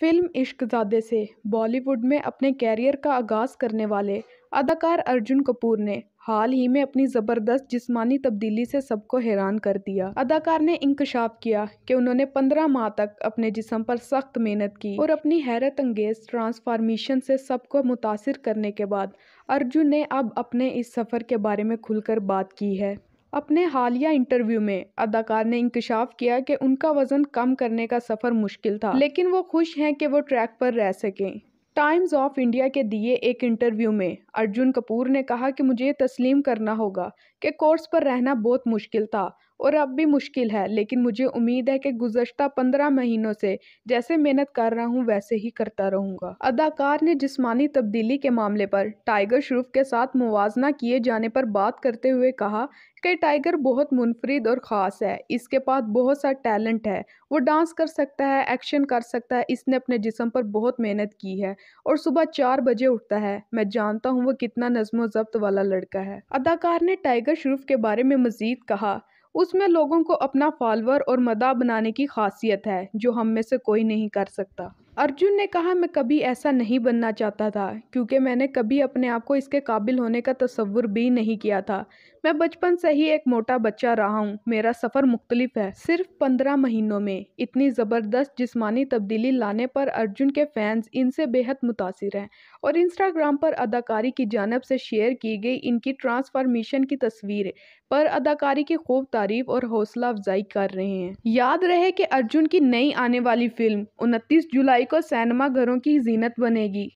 film इश्कज़ादे से बॉलीवुड में अपने कैरियर का आगाज़ करने वाले अदाकार अर्जुन कपूर ने हाल ही में अपनी ज़बरदस्त जिस्मानी तब्दीली से सबको हैरान कर दिया अदाकार ने इंकशाफ किया कि उन्होंने पंद्रह माह तक अपने जिसम पर सख्त मेहनत की और अपनी हैरत अंगेज ट्रांसफार्मेशन से सबको मुतासर करने के बाद अर्जुन ने अब अपने इस सफ़र के बारे में खुलकर बात की है अपने हालिया इंटरव्यू में अदाकार ने इंकशाफ किया कि उनका वज़न कम करने का सफ़र मुश्किल था लेकिन वो खुश हैं कि वो ट्रैक पर रह सकें टाइम्स ऑफ इंडिया के दिए एक इंटरव्यू में अर्जुन कपूर ने कहा कि मुझे तस्लीम करना होगा कि कोर्स पर रहना बहुत मुश्किल था और अब भी मुश्किल है लेकिन मुझे उम्मीद है कि गुजशत पंद्रह महीनों से जैसे मेहनत कर रहा हूँ वैसे ही करता रहूँगा अदाकार ने जिसमानी तब्दीली के मामले पर टाइगर श्रूफ के साथ मुवजना किए जाने पर बात करते हुए कहा कि टाइगर बहुत मुनफरद और ख़ास है इसके पास बहुत सा टैलेंट है वो डांस कर सकता है एक्शन कर सकता है इसने अपने जिसम पर बहुत मेहनत की है और सुबह चार बजे उठता है मैं जानता हूँ वो कितना नजमो ज़ब्त वाला लड़का है अदाकार ने टाइगर श्रूफ के बारे में मज़ीद कहा उसमें लोगों को अपना फॉलोअर और मदा बनाने की खासियत है जो हम में से कोई नहीं कर सकता अर्जुन ने कहा मैं कभी ऐसा नहीं बनना चाहता था क्योंकि मैंने कभी अपने आप को इसके काबिल होने का तस्वुर भी नहीं किया था मैं बचपन से ही एक मोटा बच्चा रहा हूँ मेरा सफ़र मुख्तलिफ है सिर्फ पंद्रह महीनों में इतनी ज़बरदस्त जिस्मानी तब्दीली लाने पर अर्जुन के फैंस इनसे बेहद मुतासर हैं और इंस्टाग्राम पर अदाकारी की जानब से शेयर की गई इनकी ट्रांसफॉर्मेशन की तस्वीर पर अदाकारी की खूब तारीफ और हौसला अफजाई कर रहे हैं याद रहे कि अर्जुन की नई आने वाली फिल्म उनतीस जुलाई को सैनमा घरों की जीनत बनेगी